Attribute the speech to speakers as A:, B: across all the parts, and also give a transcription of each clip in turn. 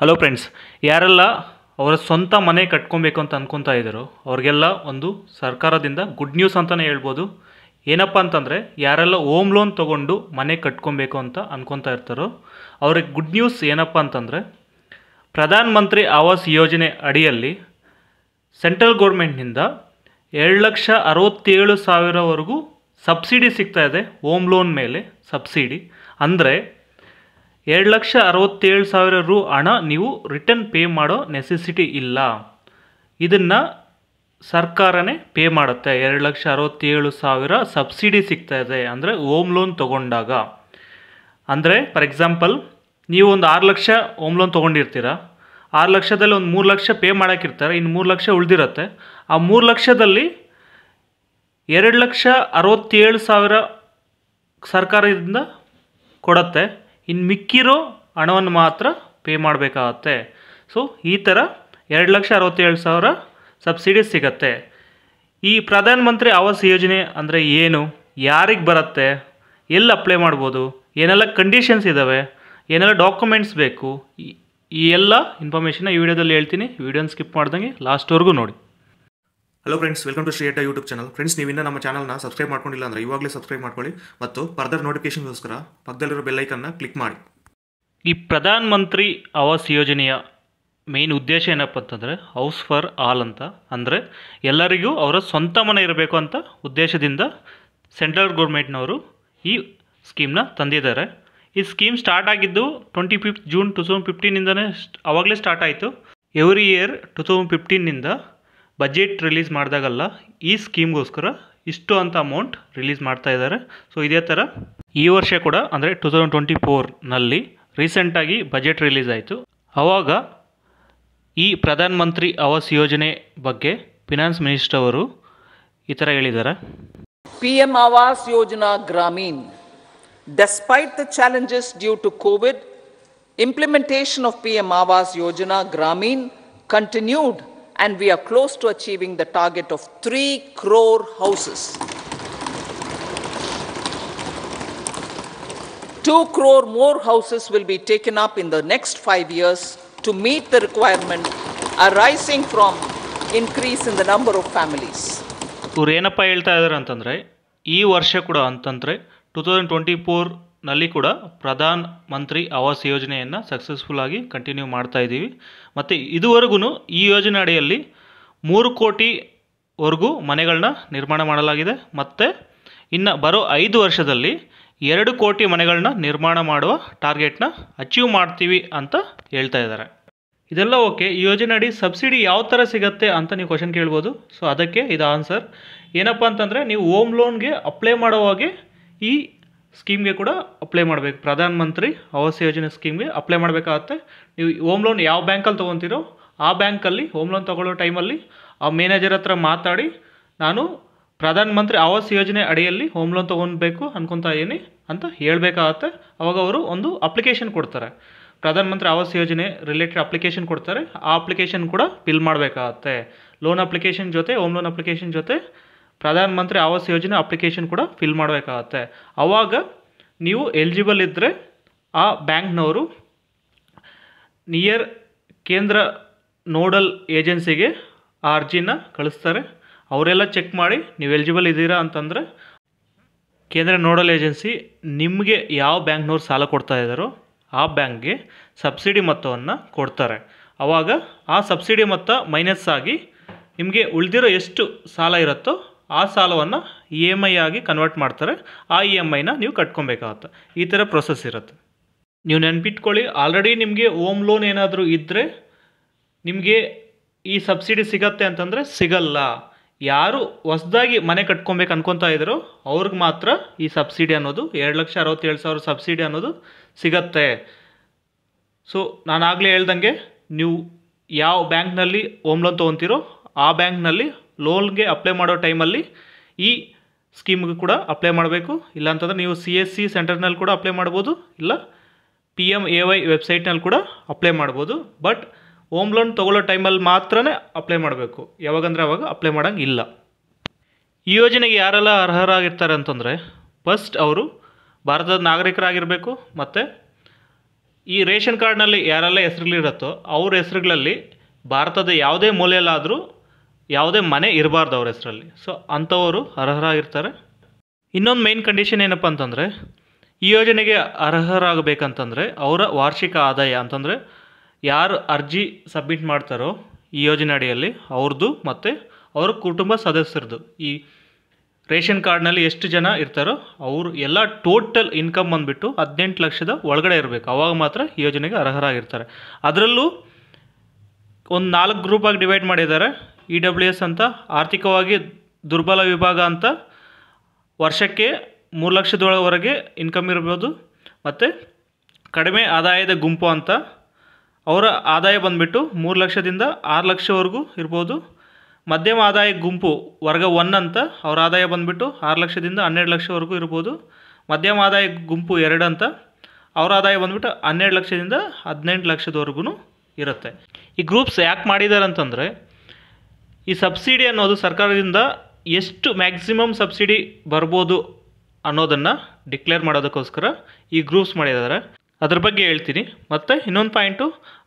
A: Hello friends ಯಾರೆಲ್ಲ ಅವರ ಸ್ವಂತ ಮನೆ ಕಟ್ಕೊಬೇಕು ಅಂತ ಅಂದ್ಕೊತಾ ಇದ್ದರು ಅವ್ರಿಗೆಲ್ಲ ಒಂದು ಸರ್ಕಾರದಿಂದ ಗುಡ್ ನ್ಯೂಸ್ ಅಂತಲೇ ಹೇಳ್ಬೋದು ಏನಪ್ಪ ಅಂತಂದರೆ ಯಾರೆಲ್ಲ ಹೋಮ್ ಲೋನ್ ತೊಗೊಂಡು ಮನೆ ಕಟ್ಕೊಬೇಕು ಅಂತ ಅಂದ್ಕೊತಾ ಇರ್ತಾರೋ ಅವ್ರಿಗೆ ಗುಡ್ ನ್ಯೂಸ್ ಏನಪ್ಪ ಅಂತಂದರೆ ಪ್ರಧಾನ ಮಂತ್ರಿ ಆವಾಸ್ ಯೋಜನೆ ಅಡಿಯಲ್ಲಿ ಸೆಂಟ್ರಲ್ ಗೌರ್ಮೆಂಟ್ನಿಂದ ಎರಡು ಲಕ್ಷ ಅರವತ್ತೇಳು ಸಾವಿರವರೆಗೂ ಸಬ್ಸಿಡಿ ಸಿಗ್ತಾ ಇದೆ ಹೋಮ್ ಲೋನ್ ಮೇಲೆ ಸಬ್ಸಿಡಿ ಅಂದರೆ ಎರಡು ಲಕ್ಷ ಅರವತ್ತೇಳು ಸಾವಿರ ರು ಹಣ ನೀವು ರಿಟರ್ನ್ ಪೇ ಮಾಡೋ ನೆಸೆಸಿಟಿ ಇಲ್ಲ ಇದನ್ನು ಸರ್ಕಾರನೇ ಪೇ ಮಾಡುತ್ತೆ ಎರಡು ಲಕ್ಷ ಅರವತ್ತೇಳು ಸಾವಿರ ಸಬ್ಸಿಡಿ ಸಿಗ್ತಾ ಇದೆ ಅಂದರೆ ಹೋಮ್ ಲೋನ್ ತೊಗೊಂಡಾಗ ಅಂದರೆ ಫಾರ್ ಎಕ್ಸಾಂಪಲ್ ನೀವು ಒಂದು ಆರು ಲಕ್ಷ ಹೋಮ್ ಲೋನ್ ತೊಗೊಂಡಿರ್ತೀರ ಆರು ಲಕ್ಷದಲ್ಲಿ ಒಂದು ಮೂರು ಲಕ್ಷ ಪೇ ಮಾಡೋಕ್ಕಿರ್ತಾರೆ ಇನ್ನು ಮೂರು ಲಕ್ಷ ಉಳಿದಿರುತ್ತೆ ಆ ಮೂರು ಲಕ್ಷದಲ್ಲಿ ಎರಡು ಲಕ್ಷ ಅರವತ್ತೇಳು ಸಾವಿರ ಸರ್ಕಾರದಿಂದ ಕೊಡತ್ತೆ ಇನ್ನು ಮಿಕ್ಕಿರೋ ಹಣವನ್ನು ಮಾತ್ರ ಪೇ ಮಾಡಬೇಕಾಗತ್ತೆ ಸೊ ಈ ಥರ ಎರಡು ಲಕ್ಷ ಅರವತ್ತೇಳು ಸಾವಿರ ಸಬ್ಸಿಡಿ ಸಿಗತ್ತೆ ಈ ಪ್ರಧಾನ ಮಂತ್ರಿ ಆವಾಸ್ ಯೋಜನೆ ಅಂದರೆ ಏನು ಯಾರಿಗೆ ಬರುತ್ತೆ ಎಲ್ಲಿ ಅಪ್ಲೈ ಮಾಡ್ಬೋದು ಏನೆಲ್ಲ ಕಂಡೀಷನ್ಸ್ ಇದ್ದಾವೆ ಏನೆಲ್ಲ ಡಾಕ್ಯುಮೆಂಟ್ಸ್ ಬೇಕು ಈ ಎಲ್ಲ ಇನ್ಫಾರ್ಮೇಷನ್ನ ಈ ವಿಡಿಯೋದಲ್ಲಿ ಹೇಳ್ತೀನಿ ವಿಡಿಯೋನ ಸ್ಕಿಪ್ ಮಾಡ್ದಂಗೆ ಲಾಸ್ಟ್ವರೆಗೂ ನೋಡಿ ಹಲೋ ಫ್ರೆಂಡ್ಸ್ ವೆಲ್ಕಮ್ ಟು ಶ್ರೀಯಟ ಯೂಟ್ಯೂಬ್ ಚಾನಲ್ ಫ್ರೆಂಡ್ಸ್ ನೀವು ಇನ್ನೂ ನಮ್ಮ ಚಾನಲ್ನ ಸಬ್ಸ್ಕ್ರೈಬ್ ಮಾಡ್ಕೊಂಡಿಲ್ಲ ಅಂದರೆ ಇವಾಗಲೇ ಸಬ್ಸ್ಕ್ರೈಬ್ ಮಾಡ್ಕೊಳ್ಳಿ ಮತ್ತು ಫರ್ದರ್ ನೋಟಿಫಿಕೇಶನ್ಗೋಸ್ಕರ ಪಕ್ಕದಲ್ಲಿರೋ ಬೆಲ್ಲೈಕನ್ನ ಕ್ಲಿಕ್ ಮಾಡಿ ಈ ಪ್ರಧಾನ ಮಂತ್ರಿ ಆವಾಸ್ ಯೋಜನೆಯ ಮೇನ್ ಉದ್ದೇಶ ಏನಪ್ಪ ಅಂತಂದರೆ ಹೌಸ್ ಫಾರ್ ಆಲ್ ಅಂತ ಅಂದರೆ ಎಲ್ಲರಿಗೂ ಅವರ ಸ್ವಂತ ಮನೆ ಇರಬೇಕು ಅಂತ ಉದ್ದೇಶದಿಂದ ಸೆಂಟ್ರಲ್ ಗೌರ್ಮೆಂಟ್ನವರು ಈ ಸ್ಕೀಮ್ನ ತಂದಿದ್ದಾರೆ ಈ ಸ್ಕೀಮ್ ಸ್ಟಾರ್ಟ್ ಆಗಿದ್ದು twenty fifth June two thousand ಫಿಫ್ಟೀನಿಂದನೇ ಅವಾಗಲೇ ಸ್ಟಾರ್ಟ್ ಆಯಿತು ಎವ್ರಿ ಇಯರ್ ಟು ತೌಸಂಡ್ ಫಿಫ್ಟೀನಿಂದ ಬಜೆಟ್ ರಿಲೀಸ್ ಮಾಡಿದಾಗಲ್ಲ ಈ ಸ್ಕೀಮ್ಗೋಸ್ಕರ ಇಷ್ಟು ಅಂತ ಅಮೌಂಟ್ ರಿಲೀಸ್ ಮಾಡ್ತಾ ಇದ್ದಾರೆ ಸೊ ಇದೇ ಥರ ಈ ವರ್ಷ ಕೂಡ ಅಂದರೆ ಟು ತೌಸಂಡ್ ಟ್ವೆಂಟಿ ಫೋರ್ನಲ್ಲಿ ರೀಸೆಂಟಾಗಿ ಬಜೆಟ್ ರಿಲೀಸ್ ಆಯಿತು ಆವಾಗ ಈ ಪ್ರಧಾನ ಮಂತ್ರಿ ಆವಾಸ್ ಯೋಜನೆ ಬಗ್ಗೆ ಫಿನಾನ್ಸ್ ಮಿನಿಸ್ಟರ್ ಅವರು ಈ ಥರ ಹೇಳಿದ್ದಾರೆ P M Awas Yojana Gramin despite the challenges due to Covid implementation of P M Awas Yojana Gramin continued and we are close to achieving the target of 3 crore houses. 2 crore more houses will be taken up in the next five years to meet the requirement arising from increase in the number of families. ಇವ್ರು ಹೇಳ್ತಾ ಇದ್ದಾರೆ ಅಂತಂದರೆ ಈ ವರ್ಷ ಕೂಡ ಅಂತಂದರೆ thousand twenty four ನಲ್ಲಿ ಕೂಡ ಪ್ರಧಾನ ಮಂತ್ರಿ ಆವಾಸ್ ಯೋಜನೆಯನ್ನು ಸಕ್ಸಸ್ಫುಲ್ ಆಗಿ ಕಂಟಿನ್ಯೂ ಮಾಡ್ತಾ ಇದ್ದೀವಿ ಮತ್ತು ಇದುವರೆಗೂ ಈ ಯೋಜನೆ ಅಡಿಯಲ್ಲಿ ಮೂರು ಕೋಟಿವರೆಗೂ ಮನೆಗಳನ್ನ ನಿರ್ಮಾಣ ಮಾಡಲಾಗಿದೆ ಮತ್ತು ಇನ್ನು ಬರೋ ಐದು ವರ್ಷದಲ್ಲಿ ಎರಡು ಕೋಟಿ ಮನೆಗಳನ್ನ ನಿರ್ಮಾಣ ಮಾಡುವ ಟಾರ್ಗೆಟ್ನ ಅಚೀವ್ ಮಾಡ್ತೀವಿ ಅಂತ ಹೇಳ್ತಾ ಇದ್ದಾರೆ ಇದೆಲ್ಲ ಓಕೆ ಈ ಯೋಜನೆ ಅಡಿ ಸಬ್ಸಿಡಿ ಯಾವ ಥರ ಸಿಗುತ್ತೆ ಅಂತ ನೀವು ಕ್ವಶನ್ ಕೇಳ್ಬೋದು ಸೊ ಅದಕ್ಕೆ ಇದು ಆನ್ಸರ್ ಏನಪ್ಪ ಅಂತಂದರೆ ನೀವು ಹೋಮ್ ಲೋನ್ಗೆ ಅಪ್ಲೈ ಮಾಡುವಾಗೆ ಈ ಸ್ಕೀಮ್ಗೆ ಕೂಡ ಅಪ್ಲೈ ಮಾಡಬೇಕು ಪ್ರಧಾನ ಮಂತ್ರಿ ಆವಾಸ್ ಯೋಜನೆ ಸ್ಕೀಮ್ಗೆ ಅಪ್ಲೈ ಮಾಡಬೇಕಾಗತ್ತೆ ನೀವು ಹೋಮ್ ಲೋನ್ ಯಾವ ಬ್ಯಾಂಕಲ್ಲಿ ತೊಗೊತೀರೋ ಆ ಬ್ಯಾಂಕಲ್ಲಿ ಹೋಮ್ ಲೋನ್ ತೊಗೊಳ್ಳೋ ಟೈಮಲ್ಲಿ ಆ ಮ್ಯಾನೇಜರ್ ಹತ್ರ ಮಾತಾಡಿ ನಾನು ಪ್ರಧಾನ ಮಂತ್ರಿ ಆವಾಸ್ ಯೋಜನೆ ಅಡಿಯಲ್ಲಿ ಹೋಮ್ ಲೋನ್ ತೊಗೊಬೇಕು ಅನ್ಕೊತಾ ಇದ್ದೀನಿ ಅಂತ ಹೇಳಬೇಕಾಗತ್ತೆ ಅವಾಗ ಅವರು ಒಂದು ಅಪ್ಲಿಕೇಶನ್ ಕೊಡ್ತಾರೆ ಪ್ರಧಾನ ಮಂತ್ರಿ ಆವಾಸ್ ಯೋಜನೆ ರಿಲೇಟೆಡ್ ಅಪ್ಲಿಕೇಶನ್ ಕೊಡ್ತಾರೆ ಆ ಅಪ್ಲಿಕೇಶನ್ ಕೂಡ ಫಿಲ್ ಮಾಡಬೇಕಾಗತ್ತೆ ಲೋನ್ ಅಪ್ಲಿಕೇಶನ್ ಜೊತೆ ಹೋಮ್ ಲೋನ್ ಅಪ್ಲಿಕೇಶನ್ ಜೊತೆ ಪ್ರಧಾನ ಮಂತ್ರಿ ಆವಾಸ್ ಯೋಜನೆ ಅಪ್ಲಿಕೇಶನ್ ಕೂಡ ಫಿಲ್ ಮಾಡಬೇಕಾಗತ್ತೆ ಆವಾಗ ನೀವು ಎಲಿಜಿಬಲ್ ಇದ್ದರೆ ಆ ಬ್ಯಾಂಕ್ನವರು ನಿಯರ್ ಕೇಂದ್ರ ನೋಡಲ್ ಏಜೆನ್ಸಿಗೆ ಆ ಅರ್ಜಿನ ಕಳಿಸ್ತಾರೆ ಅವರೆಲ್ಲ ಚೆಕ್ ಮಾಡಿ ನೀವು ಎಲಿಜಿಬಲ್ ಇದ್ದೀರಾ ಅಂತಂದರೆ ಕೇಂದ್ರ ನೋಡಲ್ ಏಜೆನ್ಸಿ ನಿಮಗೆ ಯಾವ ಬ್ಯಾಂಕ್ನವ್ರು ಸಾಲ ಕೊಡ್ತಾ ಇದ್ದಾರೋ ಆ ಬ್ಯಾಂಕ್ಗೆ ಸಬ್ಸಿಡಿ ಮೊತ್ತವನ್ನು ಕೊಡ್ತಾರೆ ಆವಾಗ ಆ ಸಬ್ಸಿಡಿ ಮೊತ್ತ ಮೈನಸ್ ಆಗಿ ನಿಮಗೆ ಉಳಿದಿರೋ ಎಷ್ಟು ಸಾಲ ಇರುತ್ತೋ ಆ ಸಾಲವನ್ನು ಇ e ಎಮ್ ಐ ಆಗಿ ಕನ್ವರ್ಟ್ ಮಾಡ್ತಾರೆ ಆ ಇ ಎಮ್ ಐನ ನೀವು ಕಟ್ಕೊಬೇಕಾಗತ್ತೆ ಈ ಥರ ಪ್ರೊಸೆಸ್ ಇರುತ್ತೆ ನೀವು ನೆನ್ಪಿಟ್ಕೊಳ್ಳಿ ಆಲ್ರೆಡಿ ನಿಮಗೆ ಓಮ್ ಲೋನ್ ಏನಾದರೂ ಇದ್ದರೆ ನಿಮಗೆ ಈ ಸಬ್ಸಿಡಿ ಸಿಗತ್ತೆ ಅಂತಂದರೆ ಸಿಗಲ್ಲ ಯಾರು ಹೊಸದಾಗಿ ಮನೆ ಕಟ್ಕೊಬೇಕು ಅನ್ಕೊತಾ ಇದ್ದರೋ ಅವ್ರಿಗೆ ಮಾತ್ರ ಈ ಸಬ್ಸಿಡಿ ಅನ್ನೋದು ಎರಡು ಲಕ್ಷ ಅರವತ್ತೇಳು ಸಾವಿರ ಸಬ್ಸಿಡಿ ಅನ್ನೋದು ಸಿಗತ್ತೆ ಸೊ ನಾನು ಆಗಲೇ ಹೇಳ್ದಂಗೆ ನೀವು ಯಾವ ಬ್ಯಾಂಕ್ನಲ್ಲಿ ಹೋಮ್ ಲೋನ್ ತೊಗೊತೀರೋ ಆ ಬ್ಯಾಂಕ್ನಲ್ಲಿ ಲೋನ್ಗೆ ಅಪ್ಲೈ ಮಾಡೋ ಟೈಮಲ್ಲಿ ಈ ಸ್ಕೀಮ್ಗೆ ಕೂಡ ಅಪ್ಲೈ ಮಾಡಬೇಕು ಇಲ್ಲ ನೀವು ಸಿ ಎಸ್ ಸಿ ಸೆಂಟರ್ನಲ್ಲಿ ಕೂಡ ಅಪ್ಲೈ ಮಾಡ್ಬೋದು ಇಲ್ಲ ಪಿ ಎಮ್ ಎ ವೈ ವೆಬ್ಸೈಟ್ನಲ್ಲಿ ಕೂಡ ಅಪ್ಲೈ ಮಾಡ್ಬೋದು ಬಟ್ ಹೋಮ್ ಲೋನ್ ತೊಗೊಳ್ಳೋ ಟೈಮಲ್ಲಿ ಮಾತ್ರ ಅಪ್ಲೈ ಮಾಡಬೇಕು ಯಾವಾಗಂದರೆ ಅವಾಗ ಅಪ್ಲೈ ಮಾಡೋಂಗಿಲ್ಲ ಈ ಯೋಜನೆಗೆ ಯಾರೆಲ್ಲ ಅರ್ಹರಾಗಿರ್ತಾರೆ ಅಂತಂದರೆ ಫಸ್ಟ್ ಅವರು ಭಾರತದ ನಾಗರಿಕರಾಗಿರಬೇಕು ಮತ್ತು ಈ ರೇಷನ್ ಕಾರ್ಡ್ನಲ್ಲಿ ಯಾರೆಲ್ಲ ಹೆಸರುಗಳಿರುತ್ತೋ ಅವ್ರ ಹೆಸರುಗಳಲ್ಲಿ ಭಾರತದ ಯಾವುದೇ ಮೂಲೆಯಲ್ಲಾದರೂ ಯಾವುದೇ ಮನೆ ಇರಬಾರ್ದು ಅವ್ರ ಹೆಸರಲ್ಲಿ ಸೊ ಅಂಥವರು ಅರ್ಹರಾಗಿರ್ತಾರೆ ಇನ್ನೊಂದು ಮೇನ್ ಕಂಡೀಷನ್ ಏನಪ್ಪ ಅಂತಂದರೆ ಈ ಯೋಜನೆಗೆ ಅರ್ಹರಾಗಬೇಕಂತಂದರೆ ಅವರ ವಾರ್ಷಿಕ ಆದಾಯ ಅಂತಂದರೆ ಯಾರು ಅರ್ಜಿ ಸಬ್ಮಿಟ್ ಮಾಡ್ತಾರೋ ಈ ಯೋಜನೆ ಅಡಿಯಲ್ಲಿ ಅವ್ರದ್ದು ಮತ್ತು ಅವರ ಕುಟುಂಬ ಸದಸ್ಯರದ್ದು ಈ ರೇಷನ್ ಕಾರ್ಡ್ನಲ್ಲಿ ಎಷ್ಟು ಜನ ಇರ್ತಾರೋ ಅವರು ಎಲ್ಲ ಟೋಟಲ್ ಇನ್ಕಮ್ ಬಂದುಬಿಟ್ಟು ಹದಿನೆಂಟು ಲಕ್ಷದ ಒಳಗಡೆ ಇರಬೇಕು ಅವಾಗ ಮಾತ್ರ ಈ ಯೋಜನೆಗೆ ಅರ್ಹರಾಗಿರ್ತಾರೆ ಅದರಲ್ಲೂ ಒಂದು ನಾಲ್ಕು ಗ್ರೂಪಾಗಿ ಡಿವೈಡ್ ಮಾಡಿದ್ದಾರೆ ಇ ಡಬ್ಲ್ಯೂ ಎಸ್ ಅಂತ ಆರ್ಥಿಕವಾಗಿ ದುರ್ಬಲ ವಿಭಾಗ ಅಂತ ವರ್ಷಕ್ಕೆ ಮೂರು ಲಕ್ಷದೊಳವರೆಗೆ ಇನ್ಕಮ್ ಇರ್ಬೋದು ಮತ್ತು ಕಡಿಮೆ ಆದಾಯದ ಗುಂಪು ಅಂತ ಅವರ ಆದಾಯ ಬಂದುಬಿಟ್ಟು ಮೂರು ಲಕ್ಷದಿಂದ ಆರು ಲಕ್ಷವರೆಗೂ ಇರ್ಬೋದು ಮಧ್ಯಮ ಆದಾಯ ಗುಂಪು ವರ್ಗ ಒನ್ ಅಂತ ಅವರ ಆದಾಯ ಬಂದುಬಿಟ್ಟು ಆರು ಲಕ್ಷದಿಂದ ಹನ್ನೆರಡು ಲಕ್ಷವರೆಗೂ ಇರ್ಬೋದು ಮಧ್ಯಮ ಆದಾಯ ಗುಂಪು ಎರಡು ಅಂತ ಅವರ ಆದಾಯ ಬಂದುಬಿಟ್ಟು ಹನ್ನೆರಡು ಲಕ್ಷದಿಂದ ಹದಿನೆಂಟು ಲಕ್ಷದವರೆಗೂ ಇರುತ್ತೆ ಈ ಗ್ರೂಪ್ಸ್ ಯಾಕೆ ಮಾಡಿದ್ದಾರೆ ಅಂತಂದರೆ ಈ ಸಬ್ಸಿಡಿ ಅನ್ನೋದು ಸರ್ಕಾರದಿಂದ ಎಷ್ಟು ಮ್ಯಾಕ್ಸಿಮಮ್ ಸಬ್ಸಿಡಿ ಬರ್ಬೋದು ಅನ್ನೋದನ್ನು ಡಿಕ್ಲೇರ್ ಮಾಡೋದಕ್ಕೋಸ್ಕರ ಈ ಗ್ರೂಪ್ಸ್ ಮಾಡಿದ್ದಾರೆ ಅದ್ರ ಬಗ್ಗೆ ಹೇಳ್ತೀನಿ ಮತ್ತು ಇನ್ನೊಂದು ಪಾಯಿಂಟು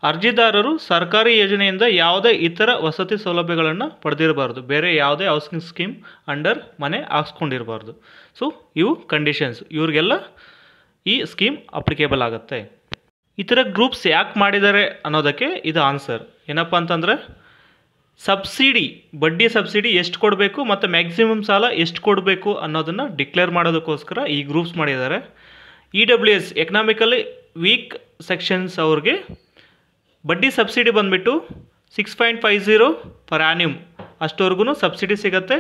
A: ಅರ್ಜಿದಾರರು ಸರ್ಕಾರಿ ಯೋಜನೆಯಿಂದ ಯಾವುದೇ ಇತರ ವಸತಿ ಸೌಲಭ್ಯಗಳನ್ನು ಪಡೆದಿರಬಾರ್ದು ಬೇರೆ ಯಾವುದೇ ಹೌಸಿಂಗ್ ಸ್ಕೀಮ್ ಅಂಡರ್ ಮನೆ ಹಾಕ್ಸ್ಕೊಂಡಿರಬಾರ್ದು ಸೊ ಇವು ಕಂಡೀಷನ್ಸ್ ಇವ್ರಿಗೆಲ್ಲ ಈ ಸ್ಕೀಮ್ ಅಪ್ಲಿಕೇಬಲ್ ಆಗುತ್ತೆ ಈ ಥರ ಗ್ರೂಪ್ಸ್ ಯಾಕೆ ಮಾಡಿದ್ದಾರೆ ಅನ್ನೋದಕ್ಕೆ ಇದು ಆನ್ಸರ್ ಏನಪ್ಪ ಅಂತಂದರೆ ಸಬ್ಸಿಡಿ ಬಡ್ಡಿ ಸಬ್ಸಿಡಿ ಎಷ್ಟು ಕೊಡಬೇಕು ಮತ್ತು ಮ್ಯಾಕ್ಸಿಮಮ್ ಸಾಲ ಎಷ್ಟು ಕೊಡಬೇಕು ಅನ್ನೋದನ್ನು ಡಿಕ್ಲೇರ್ ಮಾಡೋದಕ್ಕೋಸ್ಕರ ಈ ಗ್ರೂಪ್ಸ್ ಮಾಡಿದ್ದಾರೆ E W S economically weak sections ಅವ್ರಿಗೆ ಬಡ್ಡಿ ಸಬ್ಸಿಡಿ ಬಂದುಬಿಟ್ಟು six point five zero per annum ಅಷ್ಟವರೆಗೂ ಸಬ್ಸಿಡಿ ಸಿಗತ್ತೆ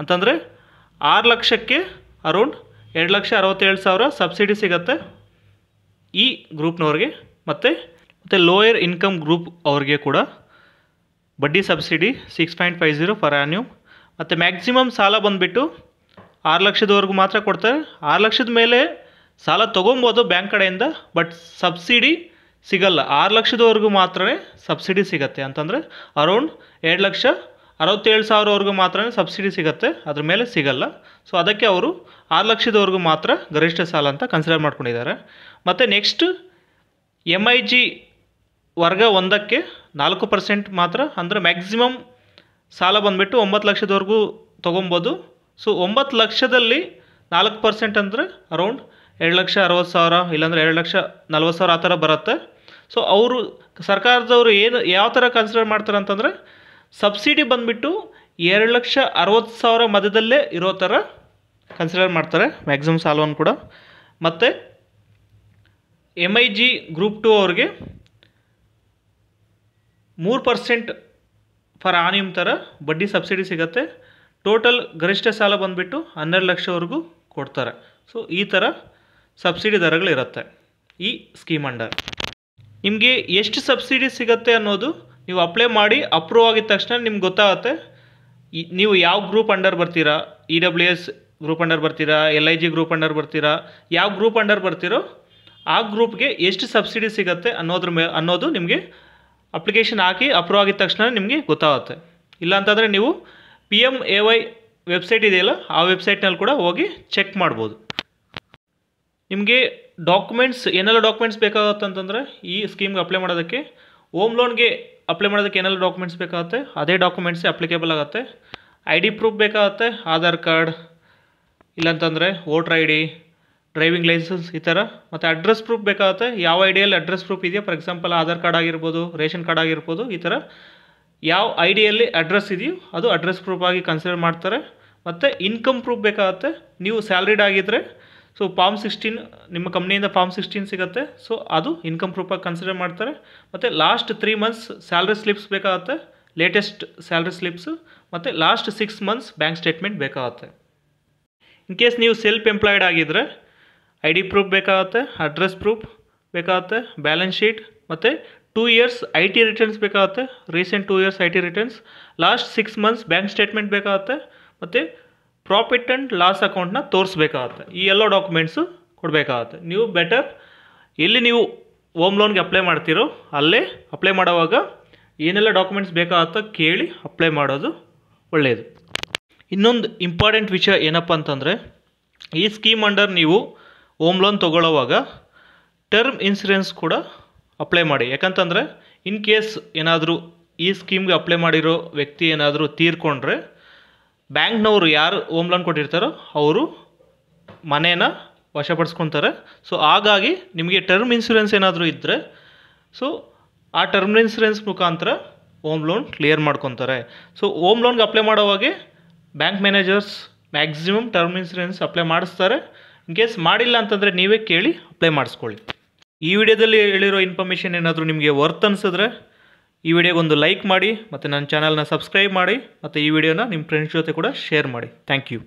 A: ಅಂತಂದರೆ ಆರು ಲಕ್ಷಕ್ಕೆ ಅರೌಂಡ್ ಎರಡು ಲಕ್ಷ ಅರವತ್ತೇಳು ಸಾವಿರ ಸಬ್ಸಿಡಿ ಸಿಗತ್ತೆ ಈ ಗ್ರೂಪ್ನವ್ರಿಗೆ ಮತ್ತು ಮತ್ತು ಲೋಯರ್ ಇನ್ಕಮ್ ಗ್ರೂಪ್ ಅವ್ರಿಗೆ ಕೂಡ ಬಡ್ಡಿ subsidy six point five zero per annum ಮತ್ತು ಮ್ಯಾಕ್ಸಿಮಮ್ ಸಾಲ ಬಂದುಬಿಟ್ಟು ಆರು ಲಕ್ಷದವರೆಗೂ ಮಾತ್ರ ಕೊಡ್ತಾರೆ ಆರು ಲಕ್ಷದ ಮೇಲೆ ಸಾಲ ತೊಗೊಬೋದು ಬ್ಯಾಂಕ್ ಕಡೆಯಿಂದ ಬಟ್ ಸಬ್ಸಿಡಿ ಸಿಗಲ್ಲ ಆರು ಲಕ್ಷದವರೆಗೂ ಮಾತ್ರ ಸಬ್ಸಿಡಿ ಸಿಗತ್ತೆ ಅಂತಂದರೆ ಅರೌಂಡ್ ಎರಡು ಲಕ್ಷ ಅರವತ್ತೇಳು ಸಾವಿರವರೆಗೂ ಮಾತ್ರ ಸಬ್ಸಿಡಿ ಸಿಗುತ್ತೆ ಅದ್ರ ಮೇಲೆ ಸಿಗಲ್ಲ ಸೊ ಅದಕ್ಕೆ ಅವರು ಆರು ಲಕ್ಷದವರೆಗೂ ಮಾತ್ರ ಗರಿಷ್ಠ ಸಾಲ ಅಂತ ಕನ್ಸಿಡರ್ ಮಾಡ್ಕೊಂಡಿದ್ದಾರೆ ಮತ್ತು ನೆಕ್ಸ್ಟ್ ಎಮ್ ಐ ಜಿ ವರ್ಗ ಒಂದಕ್ಕೆ ನಾಲ್ಕು ಪರ್ಸೆಂಟ್ ಮಾತ್ರ ಅಂದರೆ ಮ್ಯಾಕ್ಸಿಮಮ್ ಸಾಲ ಬಂದುಬಿಟ್ಟು ಒಂಬತ್ತು ಲಕ್ಷದವರೆಗೂ ತೊಗೊಬೋದು ಸೊ ಒಂಬತ್ತು ಲಕ್ಷದಲ್ಲಿ ನಾಲ್ಕು ಪರ್ಸೆಂಟ್ ಅಂದರೆ ಅರೌಂಡ್ ಎರಡು ಲಕ್ಷ ಅರವತ್ತು ಸಾವಿರ ಇಲ್ಲಾಂದರೆ ಎರಡು ಲಕ್ಷ ನಲ್ವತ್ತು ಸಾವಿರ ಆ ಥರ ಬರುತ್ತೆ ಸೊ ಅವರು ಸರ್ಕಾರದವರು ಏನು ಯಾವ ಥರ ಕನ್ಸಿಡರ್ ಮಾಡ್ತಾರೆ ಅಂತಂದರೆ ಸಬ್ಸಿಡಿ ಬಂದುಬಿಟ್ಟು ಎರಡು ಲಕ್ಷ ಅರವತ್ತು ಸಾವಿರ ಮಧ್ಯದಲ್ಲೇ ಇರೋ ಥರ ಕನ್ಸಿಡರ್ ಮಾಡ್ತಾರೆ ಮ್ಯಾಕ್ಸಿಮಮ್ ಸಾಲವನ್ನು ಕೂಡ ಮತ್ತು M I G group two ಅವ್ರಿಗೆ ಮೂರು ಪರ್ಸೆಂಟ್ ಫಾರ್ ಆನಿಯಮ್ ಥರ ಬಡ್ಡಿ ಸಬ್ಸಿಡಿ ಸಿಗುತ್ತೆ ಟೋಟಲ್ ಗರಿಷ್ಠ ಸಾಲ ಬಂದುಬಿಟ್ಟು ಹನ್ನೆರಡು ಲಕ್ಷವರೆಗೂ ಕೊಡ್ತಾರೆ ಸೊ ಈ ಥರ ಸಬ್ಸಿಡಿ ದರಗಳಿರುತ್ತೆ ಈ ಸ್ಕೀಮ್ ಅಂಡರ್ ನಿಮಗೆ ಎಷ್ಟು ಸಬ್ಸಿಡಿ ಸಿಗುತ್ತೆ ಅನ್ನೋದು ನೀವು ಅಪ್ಲೈ ಮಾಡಿ ಅಪ್ರೂವ್ ಆಗಿದ ತಕ್ಷಣ ನಿಮ್ಗೆ ಗೊತ್ತಾಗುತ್ತೆ ನೀವು ಯಾವ ಗ್ರೂಪ್ ಅಂಡರ್ ಬರ್ತೀರಾ E W S group under ಬರ್ತೀರಾ L I G group under ಬರ್ತೀರಾ ಯಾವ ಗ್ರೂಪ್ ಅಂಡರ್ ಬರ್ತೀರೋ ಆ ಗ್ರೂಪ್ಗೆ ಎಷ್ಟು ಸಬ್ಸಿಡಿ ಸಿಗುತ್ತೆ ಅನ್ನೋದ್ರ ಮೇ ಅನ್ನೋದು ನಿಮಗೆ ಅಪ್ಲಿಕೇಶನ್ ಹಾಕಿ ಅಪ್ರೂವ್ ಆಗಿದ ತಕ್ಷಣ ನಿಮಗೆ ಗೊತ್ತಾಗುತ್ತೆ ಇಲ್ಲಾಂತಂದರೆ ನೀವು P M A Y website ಇದೆಯಲ್ಲ ಆ ವೆಬ್ಸೈಟ್ನಲ್ಲಿ ಕೂಡ ಹೋಗಿ ಚೆಕ್ ಮಾಡ್ಬೋದು ನಿಮಗೆ ಡಾಕ್ಯುಮೆಂಟ್ಸ್ ಏನೆಲ್ಲ ಡಾಕ್ಯುಮೆಂಟ್ಸ್ ಬೇಕಾಗುತ್ತೆ ಅಂತಂದರೆ ಈ ಸ್ಕೀಮ್ಗೆ ಅಪ್ಲೈ ಮಾಡೋದಕ್ಕೆ ಹೋಮ್ ಲೋನ್ಗೆ ಅಪ್ಲೈ ಮಾಡೋದಕ್ಕೆ ಏನೆಲ್ಲ ಡಾಕ್ಯುಮೆಂಟ್ಸ್ ಬೇಕಾಗುತ್ತೆ ಅದೇ ಡಾಕ್ಯುಮೆಂಟ್ಸೇ ಅಪ್ಲಿಕೇಬಲ್ ಆಗುತ್ತೆ ಐ ಡಿ ಪ್ರೂಫ್ ಬೇಕಾಗುತ್ತೆ ಆಧಾರ್ ಕಾರ್ಡ್ ಇಲ್ಲಂತಂದರೆ voter I D driving licence ಈ ಥರ ಮತ್ತು ಅಡ್ರೆಸ್ ಪ್ರೂಫ್ ಬೇಕಾಗುತ್ತೆ ಯಾವ ಐ ಡಿಯಲ್ಲಿ ಅಡ್ರೆಸ್ ಪ್ರೂಫ್ ಇದೆಯಾ ಫಾರ್ ಎಕ್ಸಾಂಪಲ್ ಆಧಾರ್ ಕಾರ್ಡ್ ಆಗಿರ್ಬೋದು ರೇಷನ್ ಕಾರ್ಡ್ ಆಗಿರ್ಬೋದು ಈ ಥರ ಯಾವ ಐ ಡಿಯಲ್ಲಿ ಅಡ್ರೆಸ್ ಇದೆಯೋ ಅದು ಅಡ್ರೆಸ್ ಪ್ರೂಫ್ ಆಗಿ ಕನ್ಸಿಡರ್ ಮಾಡ್ತಾರೆ ಮತ್ತು ಇನ್ಕಮ್ ಪ್ರೂಫ್ ಬೇಕಾಗುತ್ತೆ ನೀವು ಸ್ಯಾಲ್ರಿಡ್ ಆಗಿದ್ದರೆ ಸೊ ಫಾರ್ಮ್ ಸಿಕ್ಸ್ಟೀನ್ ನಿಮ್ಮ ಕಂಪ್ನಿಯಿಂದ ಫಾರ್ಮ್ ಸಿಕ್ಸ್ಟೀನ್ ಸಿಗುತ್ತೆ ಸೊ ಅದು ಇನ್ಕಮ್ ಪ್ರೂಫಾಗಿ ಕನ್ಸಿಡರ್ ಮಾಡ್ತಾರೆ ಮತ್ತು last three months salary slips ಬೇಕಾಗುತ್ತೆ ಲೇಟೆಸ್ಟ್ ಸ್ಯಾಲ್ರಿ ಸ್ಲಿಪ್ಸು ಮತ್ತು last six months bank statement ಬೇಕಾಗುತ್ತೆ ಇನ್ ಕೇಸ್ ನೀವು ಸೆಲ್ಫ್ ಎಂಪ್ಲಾಯ್ಡ್ ಆಗಿದ್ದರೆ ಐ ಡಿ ಪ್ರೂಫ್ ಬೇಕಾಗುತ್ತೆ ಅಡ್ರೆಸ್ ಪ್ರೂಫ್ ಬೇಕಾಗುತ್ತೆ ಬ್ಯಾಲೆನ್ಸ್ ಶೀಟ್ ಮತ್ತು two years I T returns ಬೇಕಾಗುತ್ತೆ recent two years I T returns last six months bank statement ಬೇಕಾಗುತ್ತೆ ಮತ್ತು profit and loss ಅಕೌಂಟ್ನ ತೋರಿಸ್ಬೇಕಾಗತ್ತೆ ಈ ಎಲ್ಲ ಡಾಕ್ಯುಮೆಂಟ್ಸು ಕೊಡಬೇಕಾಗುತ್ತೆ ನೀವು ಬೆಟರ್ ಎಲ್ಲಿ ನೀವು ಹೋಮ್ ಲೋನ್ಗೆ ಅಪ್ಲೈ ಮಾಡ್ತೀರೋ ಅಲ್ಲೇ ಅಪ್ಲೈ ಮಾಡೋವಾಗ ಏನೆಲ್ಲ ಡಾಕ್ಯುಮೆಂಟ್ಸ್ ಬೇಕಾಗುತ್ತೋ ಕೇಳಿ ಅಪ್ಲೈ ಮಾಡೋದು ಒಳ್ಳೆಯದು ಇನ್ನೊಂದು ಇಂಪಾರ್ಟೆಂಟ್ ವಿಷಯ ಏನಪ್ಪ ಅಂತಂದರೆ ಈ ಸ್ಕೀಮ್ ಅಂಡರ್ ನೀವು ಹೋಮ್ ಲೋನ್ ತೊಗೊಳ್ಳೋವಾಗ ಟರ್ಮ್ ಇನ್ಸುರೆನ್ಸ್ ಕೂಡ ಅಪ್ಲೈ ಮಾಡಿ ಯಾಕಂತಂದರೆ ಇನ್ ಕೇಸ್ ಏನಾದರೂ ಈ ಸ್ಕೀಮ್ಗೆ ಅಪ್ಲೈ ಮಾಡಿರೋ ವ್ಯಕ್ತಿ ಏನಾದರೂ ತೀರ್ಕೊಂಡ್ರೆ ಬ್ಯಾಂಕ್ನವರು ಯಾರು ಹೋಮ್ ಲೋನ್ ಕೊಟ್ಟಿರ್ತಾರೋ ಅವರು ಮನೇನ ವಶಪಡಿಸ್ಕೊತಾರೆ ಸೊ ಹಾಗಾಗಿ ನಿಮಗೆ ಟರ್ಮ್ ಇನ್ಸುರೆನ್ಸ್ ಏನಾದರೂ ಇದ್ದರೆ ಸೊ ಆ ಟರ್ಮ್ ಇನ್ಸುರೆನ್ಸ್ ಮುಖಾಂತರ ಹೋಮ್ ಲೋನ್ ಕ್ಲಿಯರ್ ಮಾಡ್ಕೊತಾರೆ ಸೊ ಹೋಮ್ ಲೋನ್ಗೆ ಅಪ್ಲೈ ಮಾಡೋವಾಗೆ bank managers maximum term insurance apply ಮಾಡಿಸ್ತಾರೆ ಇನ್ ಕೇಸ್ ಮಾಡಿಲ್ಲ ಅಂತಂದರೆ ನೀವೇ ಕೇಳಿ ಅಪ್ಲೈ ಮಾಡಿಸ್ಕೊಳ್ಳಿ ಈ ವಿಡಿಯೋದಲ್ಲಿ ಹೇಳಿರೋ ಇನ್ಫಾರ್ಮೇಷನ್ ಏನಾದರೂ ನಿಮಗೆ ವರ್ತ್ ಅನಿಸಿದ್ರೆ ಈ ವಿಡಿಯೋಗೊಂದು ಲೈಕ್ ಮಾಡಿ ಮತ್ತು ನನ್ನ ಚಾನಲ್ನ ಸಬ್ಸ್ಕ್ರೈಬ್ ಮಾಡಿ ಮತ್ತು ಈ ವಿಡಿಯೋನ ನಿಮ್ಮ ಫ್ರೆಂಡ್ಸ್ ಜೊತೆ ಕೂಡ ಶೇರ್ ಮಾಡಿ ಥ್ಯಾಂಕ್ ಯು